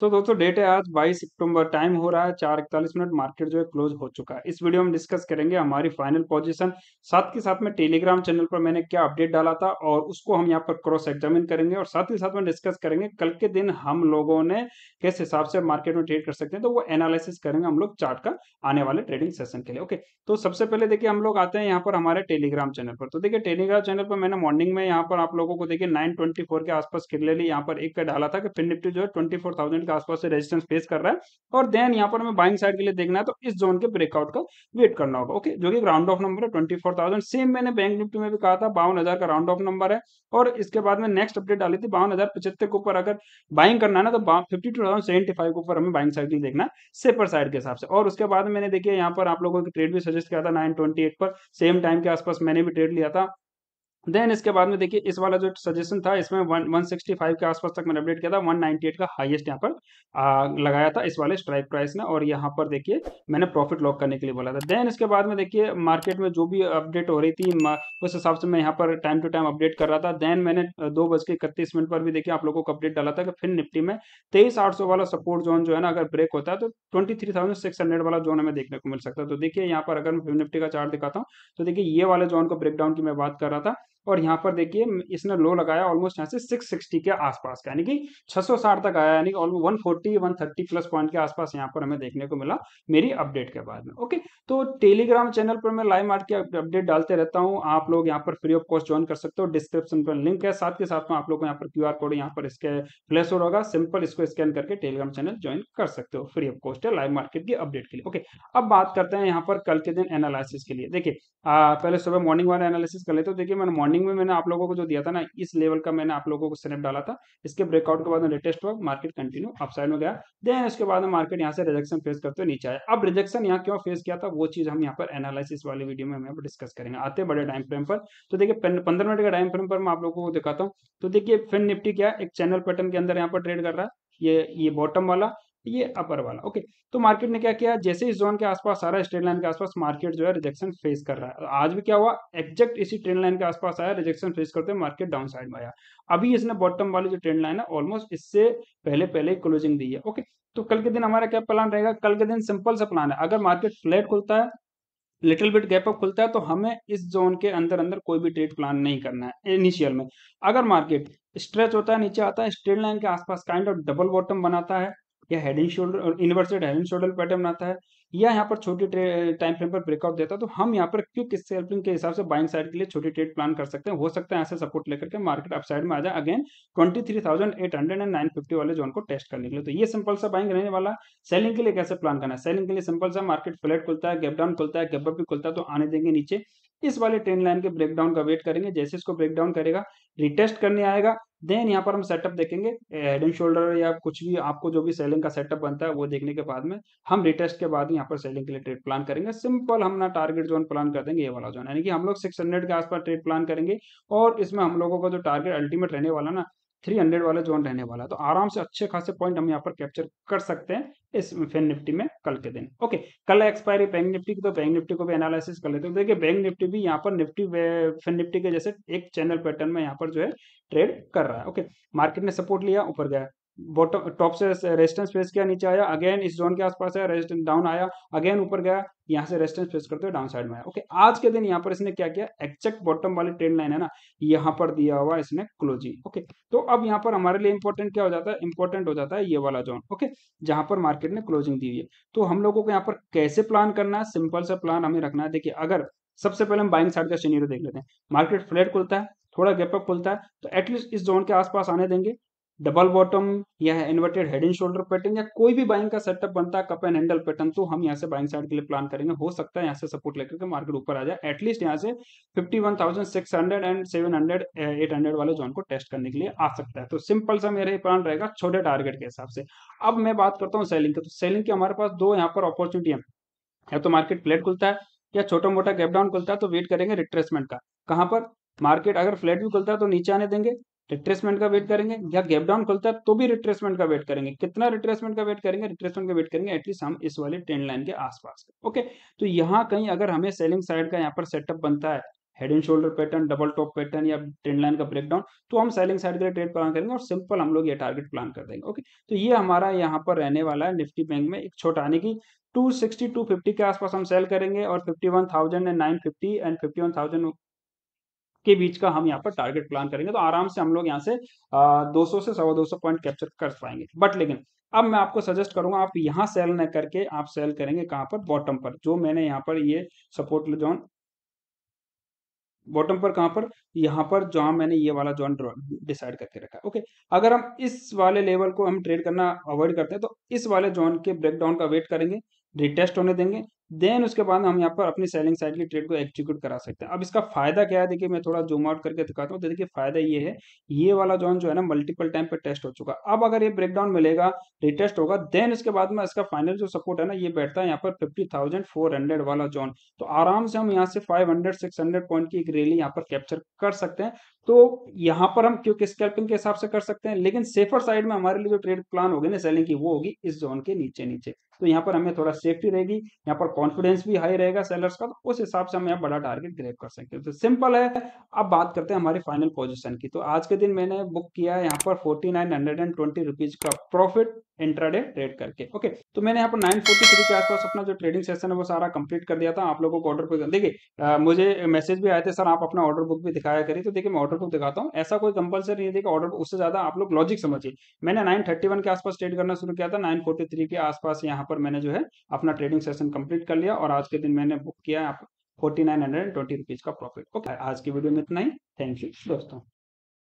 तो दोस्तों डेट है आज 22 सितंबर टाइम हो रहा है चार इकतालीस मिनट मार्केट जो है क्लोज हो चुका है इस वीडियो में डिस्कस करेंगे हमारी फाइनल पोजीशन साथ के साथ में टेलीग्राम चैनल पर मैंने क्या अपडेट डाला था और उसको हम यहाँ पर क्रॉस एग्जामिन करेंगे और साथ ही साथ में डिस्कस करेंगे कल के दिन हम लोगों ने किस हिसाब से मार्केट में ट्रेड कर सकते हैं तो वो एनालिसिस करेंगे हम लोग चार्ट का आने वाले ट्रेडिंग सेशन के लिए ओके तो सबसे पहले देखिए हम लोग आते हैं यहाँ पर हमारे टेलीग्राम चैनल पर तो देखिए टेलीग्राम चैनल पर मैंने मॉर्निंग में यहाँ पर आप लोगों को देखिए नाइन के आसपास क्लियरली यहाँ पर एक डाला था कि फिर निफ्टी जो है ट्वेंटी के आसपास से रेजिस्टेंस फेस कर रहा है और देन यहाँ पर हमें बाइंग साइड के लिए देखना है तो इस जोन के ब्रेकआउट का वेट करना होगा ओके जो कि राउंड ऑफ नंबर है ट्वेंटी फोर थाउजेंड सेम मैंने बैंक निफ्टी में भी कहा था बावन हजार का राउंड ऑफ नंबर है और इसके बाद में नेक्स्ट अपडेट डाली थी बावन हजार पचहत्तर के ऊपर अगर बाइंग करना है ना तो fifty two thousand seventy five के ऊपर हमें बाइंग साइड के लिए देखना है सेपर साइड के हिसाब से और उसके बाद मैंने देखिए यहाँ पर आप लोगों की ट्रेड भी सजेस्ट किया था नाइन ट्वेंटी एट पर सेम टाइम के आसपास मैंने भी ट्रेड लिया था देन इसके बाद में देखिए इस वाला जो सजेशन था इसमें वन वन सिक्सटी फाइव के आसपास तक मैंने अपडेट किया था वन नाइनटी एट का हाईएस्ट यहाँ पर आ, लगाया था इस वाले स्ट्राइक प्राइस ने और यहाँ पर देखिए मैंने प्रॉफिट लॉक करने के लिए बोला था देन इसके बाद में देखिए मार्केट में जो भी अपडेट हो रही थी उस हिसाब से मैं यहाँ पर टाइम टू टाइम अपडेट कर रहा था देन मैंने दो बज के इकतीस मिनट पर भी देखिए आप लोगों को अपडेट डाला था कि फिर निफ्टी में तेईस आठ सौ वाला सपोर्ट जोन जो है ना अगर ब्रेक होता है तो twenty three thousand six hundred वाला जोन हमें देखने को मिल सकता है तो देखिए यहाँ पर अगर मैं निफ्टी का चार्ट दिखाता हूँ तो देखिए ये वाले जोन को ब्रेकडाउन की मैं बात कर रहा था और यहाँ पर देखिए इसने लो लगाया ऑलमोस्ट यहाँ से 660 के आसपास का यानी कि 660 तक आया यानी कि ऑलमोस्ट 140 130 प्लस पॉइंट के आसपास यहाँ पर हमें देखने को मिला मेरी अपडेट के बाद में ओके तो टेलीग्राम चैनल पर मैं लाइव मार्ट अपडेट डालते रहता हूँ आप लोग यहाँ पर फ्री ऑफ कॉस्ट ज्वाइन कर सकते हो डिस्क्रिप्शन पर लिंक है साथ के साथ में आप लोग यहाँ पर क्यू कोड यहाँ पर इसके प्लेस स्टोर होगा सिंपल इसको स्कैन करके टेलीग्राम चैनल ज्वाइन कर सकते हो फ्री ऑफ कॉस्ट है लाइव मार्केट की अपडेट के लिए ओके अब बात करते हैं यहाँ पर कल के दिन एनालिसिस के लिए देखिए पहले सुबह मॉर्निंग वाले एनालिसिस कर लेते हो तो देखिए मैंने मॉर्निंग मॉर्निंग में मैंने आप लोगों को जो दिया था ना इस लेवल का मैंने आप लोगों को स्नेप डाला था इसके ब्रेकआउट के बाद में लेटेस्ट हुआ मार्केट कंटिन्यू अपसाइड में गया देन उसके बाद में मार्केट यहाँ से रिजेक्शन फेस करते हुए नीचे आया अब रिजेक्शन यहाँ क्यों फेस किया था वो चीज हम यहाँ पर एनालिसिस वाले वीडियो में हम डिस्कस करेंगे आते बड़े टाइम फ्रेम पर तो देखिए पंद्रह मिनट का टाइम फ्रेम पर मैं आप लोगों को दिखाता हूँ तो देखिए फिर निफ्टी क्या एक चैनल पैटर्न के अंदर यहाँ पर ट्रेड कर रहा है ये ये बॉटम वाला ये अपर वाला ओके तो मार्केट ने क्या किया जैसे इस जोन के आसपास सारा स्ट्रेट लाइन के आसपास मार्केट जो है रिजेक्शन फेस कर रहा है आज भी क्या हुआ एक्जेक्ट इसी ट्रेंड लाइन के आसपास आया रिजेक्शन फेस करते हुए मार्केट डाउन साइड में आया अभी इसने बॉटम वाली जो ट्रेंड लाइन है ऑलमोस्ट इससे पहले पहले क्लोजिंग दी है ओके तो कल के दिन हमारा क्या प्लान रहेगा कल के दिन सिंपल सा प्लान है अगर मार्केट फ्लैट खुलता है लिटिल बिट गैप अप खुलता है तो हमें इस जोन के अंदर अंदर कोई भी ट्रेड प्लान नहीं करना है इनिशियल में अगर मार्केट स्ट्रेच होता है नीचे आता है स्ट्रेट लाइन के आसपास काइंड ऑफ डबल बॉटम बनाता है या head and shoulder inversed head and shoulder pattern आता है या यहाँ पर छोटी टाइम फ्रेम पर ब्रेकआउट देता है तो हम यहाँ पर किस सेल्पिंग के हिसाब से बाइंग साइड के लिए छोटी ट्रेड प्लान कर सकते हैं हो सकता है यहाँ से सपोर्ट लेकर के मार्केट अप साइड में आ जाए again twenty three thousand eight hundred and nine fifty वाले जोन को टेस्ट करने के लिए तो ये सिंपल सा बाइंग रहने वाला सेलिंग के लिए कैसे प्लान करना है सेलिंग के लिए सिंपल सा मार्केट फ्लैट खुलता है गैप डाउन खुलता है गैप अप भी खुलता है तो आने देंगे नीचे इस वाले ट्रेन लाइन के ब्रेकडाउन का वेट करेंगे जैसे इसको ब्रेकडाउन करेगा रिटेस्ट करने आएगा देन यहाँ पर हम सेटअप देखेंगे हेड एंड शोल्डर या कुछ भी आपको जो भी सेलिंग का सेटअप बनता है वो देखने के बाद में हम रिटेस्ट के बाद यहाँ पर सेलिंग के लिए ट्रेड प्लान करेंगे सिंपल हम ना टारगेट जोन प्लान कर देंगे ये वाला जोन यानी कि हम लोग सिक्स के आसपास ट्रेड प्लान करेंगे और इसमें हम लोगों का जो टारगेट अल्टीमेट रहने वाला ना थ्री हंड्रेड वाला जोन रहने वाला है तो आराम से अच्छे खासे पॉइंट हम यहाँ पर कैप्चर कर सकते हैं इस फेन निफ्टी में कल के दिन ओके कल एक्सपायरी बैंक निफ्टी की तो बैंक निफ्टी को भी एनालिसिस कर लेते हैं देखिए बैंक निफ्टी भी यहाँ पर निफ्टी फेन निफ्टी के जैसे एक चैनल पैटर्न में यहाँ पर जो है ट्रेड कर रहा है ओके मार्केट ने सपोर्ट लिया ऊपर गया बॉटम टॉप से रेजिस्टेंस फेस किया नीचे आया अगेन इस जोन के आसपास है रेजिस्टेंस डाउन आया अगेन ऊपर गया यहाँ से रेजिस्टेंस फेस करते हुए डाउन साइड में आया ओके आज के दिन यहाँ पर इसने क्या किया एक्चेक्ट बॉटम वाली ट्रेंड लाइन है ना यहाँ पर दिया हुआ इसने क्लोजिंग ओके तो अब यहाँ पर हमारे लिए इंपॉर्टेंट क्या हो जाता है इंपॉर्टेंट हो जाता है ये वाला जोन ओके जहां पर मार्केट ने क्लोजिंग दी हुई है तो हम लोगों को यहाँ पर कैसे प्लान करना है सिंपल सा प्लान हमें रखना है देखिए अगर सबसे पहले हम बाइंग साइड का सीनियर देख लेते हैं मार्केट फ्लैट खुलता है थोड़ा गैप अप खुलता है तो एटलीस्ट इस जोन के आसपास आने देंगे डबल बॉटम या inverted head and shoulder pattern या कोई भी बाइंग का सेटअप बनता है कप एंड हैंडल पैटर्न तो हम यहाँ से बाइंग साइड के लिए प्लान करेंगे हो सकता है यहाँ से सपोर्ट लेकर के मार्केट ऊपर आ जाए एटलीस्ट यहाँ से fifty one thousand six hundred and seven hundred eight hundred वाले जोन को टेस्ट करने के लिए आ सकता है तो सिंपल सा मेरा प्लान रहेगा छोटे टारगेट के हिसाब से अब मैं बात करता हूँ सेलिंग की तो सेलिंग की हमारे पास दो यहाँ पर अपॉर्चुनिटी है या तो मार्केट फ्लैट खुलता है या छोटा मोटा गैप डाउन खुलता है तो वेट करेंगे रिट्रेसमेंट का कहाँ पर मार्केट अगर फ्लैट भी खुलता है तो नीचे आने देंगे रिट्रेसमेंट का वेट करेंगे या गैप डाउन खुलता है तो भी रिट्रेसमेंट का वेट करेंगे कितना रिट्रेसमेंट का वेट करेंगे रिट्रेसमेंट का वेट करेंगे एटलीस्ट हम इस वाले ट्रेंड लाइन के आसपास ओके तो यहाँ कहीं अगर हमें सेलिंग साइड का यहाँ पर सेटअप बनता है head and shoulder pattern double top pattern या ट्रेंड लाइन का ब्रेकडाउन तो हम सेलिंग साइड का ट्रेड प्लान करेंगे और सिंपल हम लोग ये टारगेट प्लान कर देंगे ओके तो ये हमारा यहाँ पर रहने वाला है निफ्टी बैंक में एक छोटा आने की 260 250 के आसपास हम सेल करेंगे और 51,000 एंड 950 एंड 51,000 के बीच का हम यहाँ पर टारगेट प्लान करेंगे तो आराम से हम लोग यहाँ से दो से सवा दो पॉइंट कैप्चर कर पाएंगे बट लेकिन अब मैं आपको सजेस्ट करूंगा आप यहाँ सेल न करके आप सेल करेंगे कहाँ पर बॉटम पर जो मैंने यहाँ पर ये सपोर्ट जॉन बॉटम पर कहाँ पर यहाँ पर जहाँ मैंने ये वाला जॉन डिसाइड करके रखा ओके अगर हम इस वाले लेवल को हम ट्रेड करना अवॉइड करते हैं तो इस वाले जॉन के ब्रेकडाउन का वेट करेंगे रिटेस्ट होने देंगे देन उसके बाद हम यहाँ पर अपनी सेलिंग साइड की ट्रेड को एक्जीक्यूट करा सकते हैं अब इसका फायदा क्या है देखिए मैं थोड़ा जूम आउट करके दिखाता हूँ तो देखिए फायदा ये है ये वाला जोन जो है ना मल्टीपल टाइम पे टेस्ट हो चुका अब अगर ये ब्रेकडाउन मिलेगा रिटेस्ट होगा देन इसके बाद में इसका फाइनल जो सपोर्ट है ना ये बैठता है यहाँ पर फिफ्टी वाला जोन तो आराम से हम यहाँ से फाइव हंड्रेड पॉइंट की एक रैली यहाँ पर कैप्चर कर सकते हैं तो यहाँ पर हम क्योंकि स्कैल्पिंग के हिसाब से कर सकते हैं लेकिन सेफर साइड में हमारे लिए जो ट्रेड प्लान होगी ना सेलिंग की वो होगी इस जोन के नीचे नीचे तो यहाँ पर हमें थोड़ा सेफ्टी रहेगी यहाँ पर कॉन्फिडेंस भी हाई रहेगा सेलर्स का तो उस हिसाब से हम यहाँ बड़ा टारगेट ग्रेप कर सकते हैं तो सिंपल है अब बात करते हैं हमारी फाइनल पोजिशन की तो आज के दिन मैंने बुक किया है यहाँ पर forty nine hundred and twenty rupees का प्रॉफिट इंट्राडे ट्रेड करके ओके तो मैंने यहाँ पर नाइन फोर्टी थ्री के आसपास अपना जो ट्रेडिंग सेशन है वो सारा कंप्लीट कर दिया था आप लोगों को ऑर्डर बुक देखिए मुझे मैसेज भी आए थे सर आप अपना ऑर्डर बुक भी दिखाया करिए तो देखिए मैं ऑर्डर बुक दिखाता हूँ ऐसा कोई कंपलसरी नहीं देखिए ऑर्डर बुक उससे ज्यादा आप लोग लॉजिक समझिए मैंने नाइन के आसपास ट्रेड करना शुरू किया था नाइन के आसपास यहाँ पर मैंने जो है अपना ट्रेडिंग सेशन कंप्लीट कर लिया और आज के दिन मैंने बुक किया forty nine hundred and twenty rupees का प्रॉफिट ओके आज की वीडियो में इतना ही थैंक यू दोस्तों